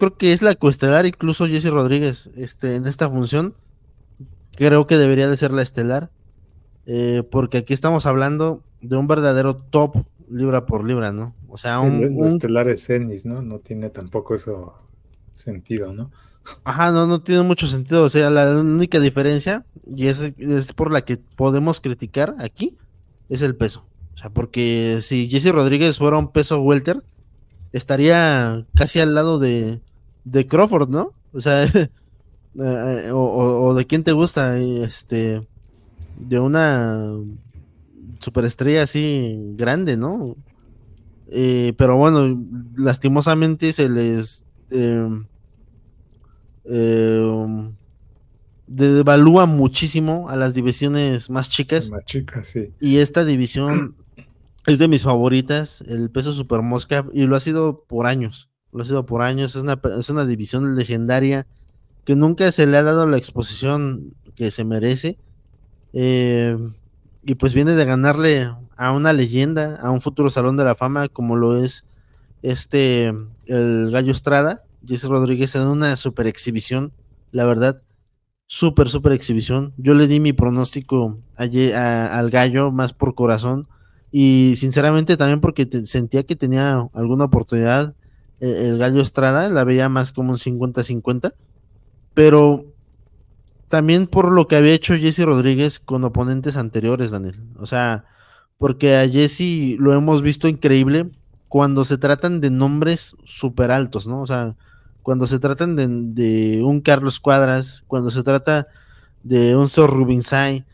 creo que es la coestelar, incluso Jesse Rodríguez, este, en esta función, creo que debería de ser la estelar, eh, porque aquí estamos hablando de un verdadero top libra por libra, ¿no? O sea, un, estelar es Ennis, ¿no? No tiene tampoco eso sentido, ¿no? Ajá, no, no tiene mucho sentido. O sea, la única diferencia, y es, es por la que podemos criticar aquí, es el peso. O sea, porque si Jesse Rodríguez fuera un peso welter, estaría casi al lado de, de Crawford, ¿no? O sea, eh, eh, o, de quién te gusta, eh, este, de una superestrella así grande, ¿no? pero bueno, lastimosamente se les em, em, devalúa muchísimo a las divisiones más chicas. Más chicas, sí. Y esta división es de mis favoritas, el peso super mosca, y lo ha sido por años lo ha sido por años, es una, una división legendaria que nunca se le ha dado la exposición que se merece. Eh, y pues viene de ganarle a una leyenda, a un futuro salón de la fama, como lo es este, el Gallo Estrada, Jesse Rodríguez, en una super exhibición, la verdad, super, super exhibición. Yo le di mi pronóstico al Gallo más por corazón y sinceramente también porque sentía que tenía alguna oportunidad el Gallo Estrada, la veía más como un 50-50, pero también por lo que había hecho Jesse Rodríguez con oponentes anteriores, Daniel. O sea, porque a Jesse lo hemos visto increíble cuando se tratan de nombres súper altos, ¿no? O sea, cuando se tratan de, un Carlos Cuadras, cuando se trata de un Sor Rubinsay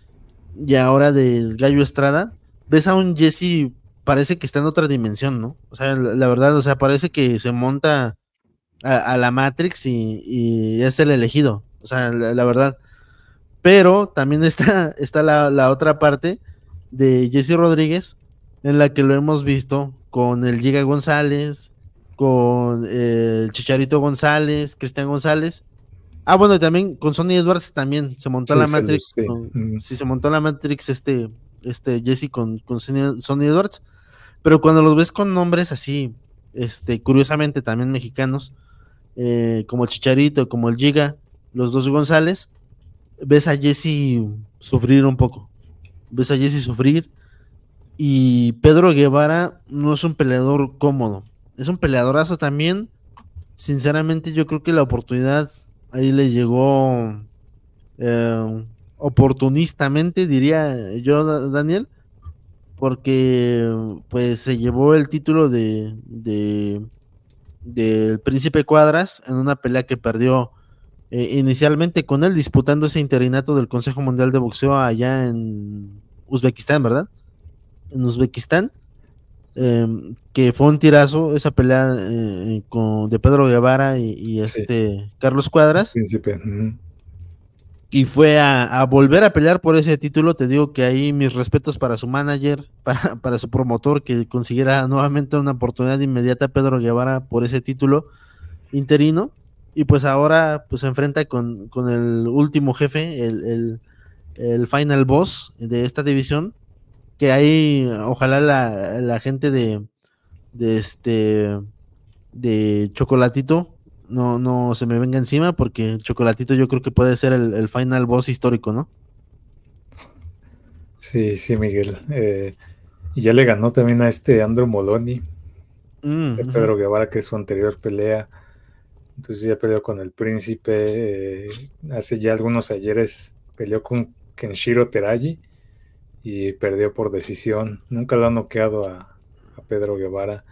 y ahora del Gallo Estrada, ves a un Jesse parece que está en otra dimensión, ¿no? O sea, la, verdad, o sea, parece que se monta a, la Matrix y, es el elegido, o sea, la, verdad. Pero también está, está la, otra parte de Jesse Rodríguez, en la que lo hemos visto con el Giga González, con eh, el Chicharito González, Cristian González. Ah, bueno, también con Sonny Edwards también se montó la Matrix. Sí, se montó la Matrix este, este Jesse con, con Sonny Edwards. Pero cuando los ves con nombres así, este, curiosamente también mexicanos, eh, como el Chicharito, como el Giga, los dos González, ves a Jesse sufrir un poco. Ves a Jesse sufrir. Y Pedro Guevara no es un peleador cómodo. Es un peleadorazo también. Sinceramente, yo creo que la oportunidad ahí le llegó eh, oportunistamente, diría yo, Daniel porque pues se llevó el título de, de del Príncipe Cuadras en una pelea que perdió eh, inicialmente con él disputando ese interinato del Consejo Mundial de Boxeo allá en Uzbekistán, ¿verdad? En Uzbekistán. Em, que fue un tirazo esa pelea eh, con, de Pedro Guevara y, este Carlos Cuadras. Príncipe y fue a, volver a pelear por ese título. Te digo que ahí mis respetos para su manager, para, su promotor, que consiguiera nuevamente una oportunidad inmediata Pedro Guevara por ese título interino. Y pues ahora pues, se enfrenta con, el último jefe, el, final boss de esta división. Que ahí ojalá la, gente de, este, de Chocolatito no, no se me venga encima porque Chocolatito yo creo que puede ser el, final boss histórico, ¿no? Sí, sí, Miguel. Eh, y ya le ganó también a este Andrew Moloni, mm, Pedro Guevara, que es su anterior pelea. Entonces ya peleó con el príncipe. Eh, hace ya algunos ayeres peleó con Kenshiro Teragi y perdió por decisión. Nunca lo ha noqueado a, Pedro Guevara.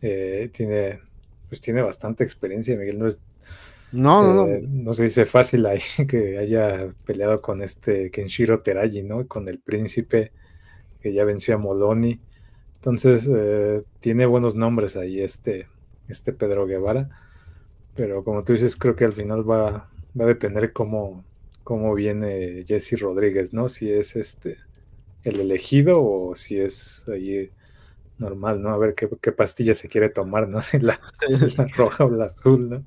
Eh, tiene pues tiene bastante experiencia, Miguel, no es... No, no, eh, se dice fácil ahí que haya peleado con este Kenshiro Teragi, ¿no? Con el príncipe que ya venció a Moloni. Entonces, eh, tiene buenos nombres ahí este, este Pedro Guevara. Pero como tú dices, creo que al final va, va a depender cómo, cómo viene Jesse Rodríguez, ¿no? Si es este el elegido o si es ahí normal, ¿no? A ver qué, pastilla se quiere tomar, ¿no? Si la, roja o la azul, ¿no?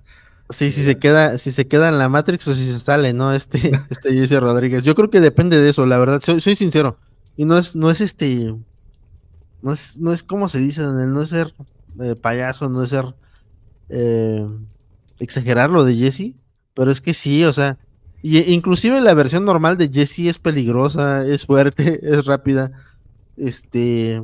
Sí, si se queda, si se queda en la Matrix o si se sale, ¿no? Este, este Jesse Rodríguez. Yo creo que depende de eso, la verdad. Soy, sincero. Y no es, no es este. No es, no es como se dice, no es ser eh, payaso, no es ser. Eh, exagerar lo de Jesse. Pero es que sí, o sea. Y, e inclusive la versión normal de Jesse es peligrosa, es fuerte, es rápida. Este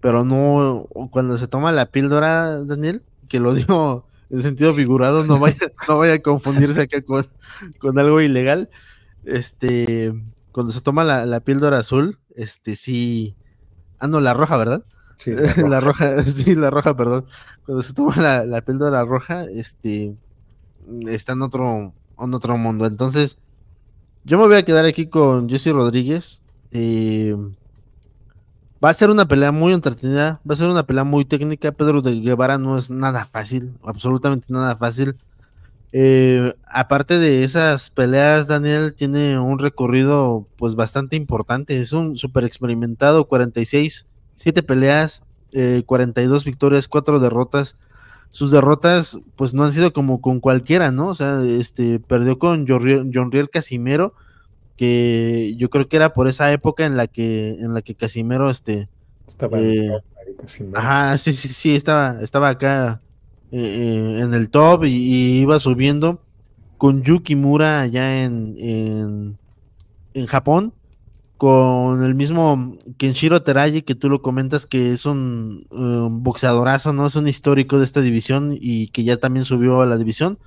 pero no, cuando se toma la píldora, Daniel, que lo digo en sentido figurado, no vaya, no vaya a confundirse acá con, algo ilegal, este, cuando se toma la, píldora azul, este, sí, ah, no, la roja, ¿verdad? Sí, la roja. sí, la roja, perdón. Cuando se toma la, la píldora roja, este, está en otro, en otro mundo. Entonces, yo me voy a quedar aquí con Jesse Rodríguez. Eh, Va a ser una pelea muy entretenida, va a ser una pelea muy técnica. Pedro de Guevara no es nada fácil, absolutamente nada fácil. Eh, aparte de esas peleas, Daniel tiene un recorrido pues bastante importante. Es un súper experimentado, 46, 7 peleas, 42 eh, victorias, 4 derrotas. Sus derrotas pues no han sido como con cualquiera, ¿no? O sea, este perdió con John Riel Casimero que yo creo que era por esa época en la que, en la que Casimero, este... Estaba... Eh, sí, sí, sí, estaba, estaba acá eh, en el top y, iba subiendo con Yukimura allá en, en, Japón con el mismo Kenshiro Teraji, que tú lo comentas, que es un, un, boxeadorazo, ¿no? Es un histórico de esta división y que ya también subió a la división.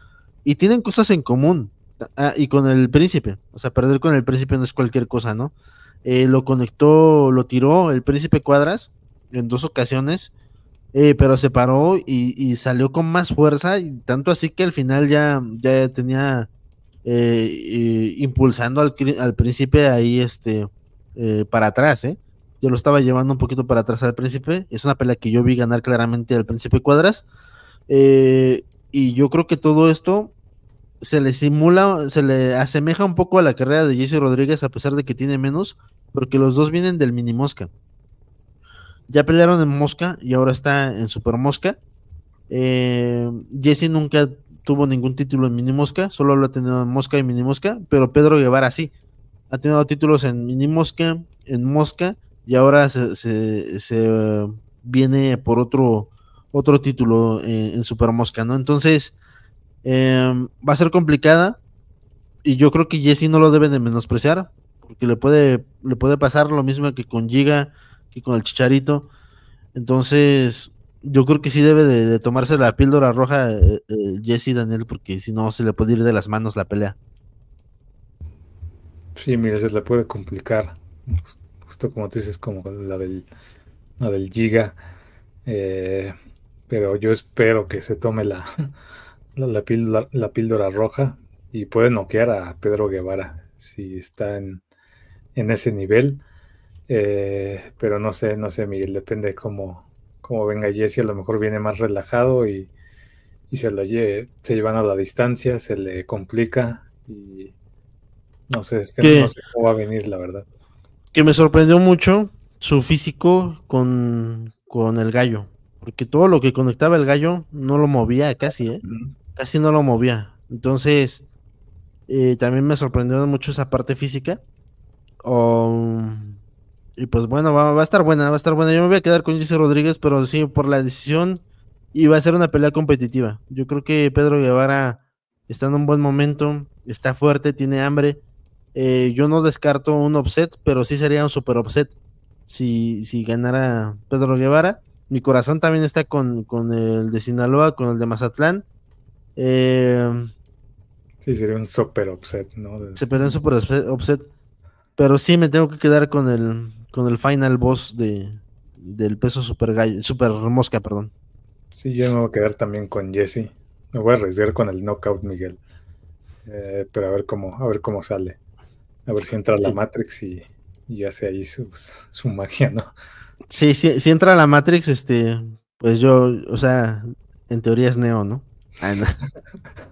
Y tienen cosas en común. Ah, y con el príncipe. O sea, perder con el príncipe no es cualquier cosa, ¿no? Eh, lo conectó, lo tiró el príncipe Cuadras en dos ocasiones, eh, pero se paró y, salió con más fuerza, y tanto así que al final ya, ya tenía eh, impulsando al, príncipe ahí este, para atrás, ¿eh? Yo lo estaba llevando un poquito para atrás al príncipe. Es una pelea que yo vi ganar claramente al príncipe Cuadras. y yo creo que todo esto se le simula, se le asemeja un poco a la carrera de Jesse Rodríguez, a pesar de que tiene menos, porque los dos vienen del mini mosca. Ya pelearon en mosca y ahora está en super mosca. Eh, Jesse nunca tuvo ningún título en mini mosca, solo lo ha tenido en mosca y mini mosca, pero Pedro Guevara sí. Ha tenido títulos en mini mosca, en mosca, y ahora se, eh, viene por otro, otro título en, eh, en super mosca, ¿no? Entonces Em, va a ser complicada. Y yo creo que Jesse no lo debe de menospreciar. Porque le puede, le puede pasar lo mismo que con Giga, que con el Chicharito. Entonces, yo creo que sí debe de, tomarse la píldora roja eh, eh, Jesse Daniel, porque si no se le puede ir de las manos la pelea. Sí, mira, se le puede complicar. Justo como tú dices, como la del, la del Giga. Eh, pero yo espero que se tome la, la, píldora, roja y puede noquear a Pedro Guevara si está en, ese nivel. Eh, pero no sé, no sé, Miguel, depende cómo, cómo venga Jesse. A lo mejor viene más relajado y, y se, se llevan a la distancia, se le complica y no sé, no sé cómo va a venir, la verdad. Que me sorprendió mucho su físico con, el gallo, porque todo lo que conectaba el gallo no lo movía casi, ¿eh? casi no lo movía. Entonces, eh, también me sorprendió mucho esa parte física. Um, y pues bueno, va, a estar buena, va a estar buena. Yo me voy a quedar con Jesse Rodríguez, pero sí, por la decisión. Y va a ser una pelea competitiva. Yo creo que Pedro Guevara está en un buen momento, está fuerte, tiene hambre. Eh, yo no descarto un offset, pero sí sería un super offset si, ganara Pedro Guevara. Mi corazón también está con, con el de Sinaloa, con el de Mazatlán. Eh, sí, sería un super upset, ¿no? Este perdió un super upset. Pero sí me tengo que quedar con el, con el final boss de, del peso super gallo, super mosca, perdón. Sí, yo me voy a quedar también con Jesse. Me voy a arriesgar con el knockout, Miguel. Eh, pero a ver cómo, a ver cómo sale. A ver si entra la Matrix y, ya hace ahí su, magia, ¿no? Sí, sí, si entra la Matrix, este, pues yo, o sea, en teoría es Neo, ¿no? and